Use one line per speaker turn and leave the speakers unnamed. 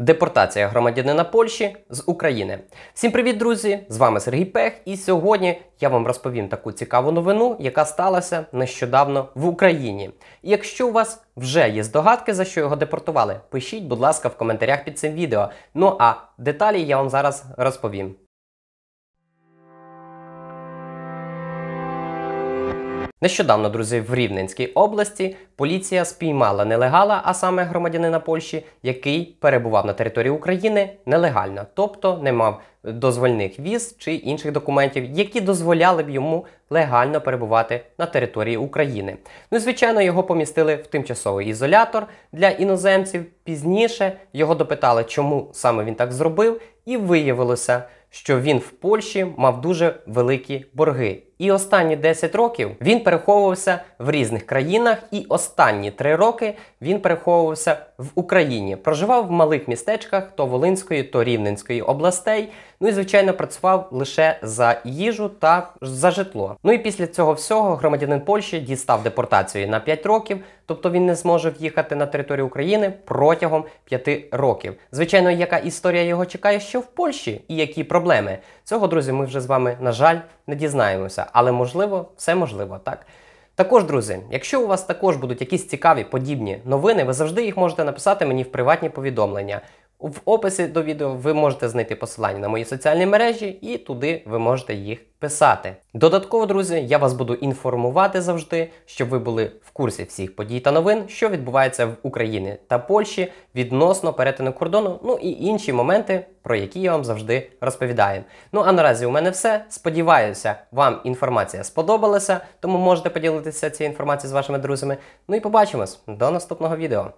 Депортація громадянина Польщі з України. Всім привіт, друзі! З вами Сергій Пех, і сьогодні я вам розповім таку цікаву новину, яка сталася нещодавно в Україні. І якщо у вас вже є здогадки, за що його депортували, пишіть, будь ласка, в коментарях під цим відео. Ну а деталі я вам зараз розповім. Нещодавно, друзі, в Рівненській області поліція спіймала нелегала, а саме громадянина Польщі, який перебував на території України нелегально, тобто не мав дозвольних віз чи інших документів, які дозволяли б йому легально перебувати на території України. Ну і звичайно, його помістили в тимчасовий ізолятор для іноземців. Пізніше його допитали, чому саме він так зробив, і виявилося, що він в Польщі мав дуже великі борги. І останні 10 років він переховувався в різних країнах, і останні 3 роки він переховувався в Україні. Проживав в малих містечках то Волинської, то Рівненської областей. Ну і звичайно працював лише за їжу та за житло. Ну і після цього всього громадянин Польщі дістав депортацію на 5 років, тобто він не зможе в'їхати на територію України протягом 5 років. Звичайно, яка історія його чекає, що в Польщі і які проблеми цього, друзі, ми вже з вами на жаль не дізнаємося, але можливо, все можливо так. Також, друзі, якщо у вас також будуть якісь цікаві подібні новини, ви завжди їх можете написати мені в приватні повідомлення. В описі до відео ви можете знайти посилання на мої соціальні мережі, і туди ви можете їх писати. Додатково, друзі, я вас буду інформувати завжди, щоб ви були в курсі всіх подій та новин, що відбувається в Україні та Польщі відносно перетину кордону, ну і інші моменти, про які я вам завжди розповідаю. Ну а наразі у мене все. Сподіваюся, вам інформація сподобалася, тому можете поділитися цією інформацією з вашими друзями. Ну і побачимось до наступного відео.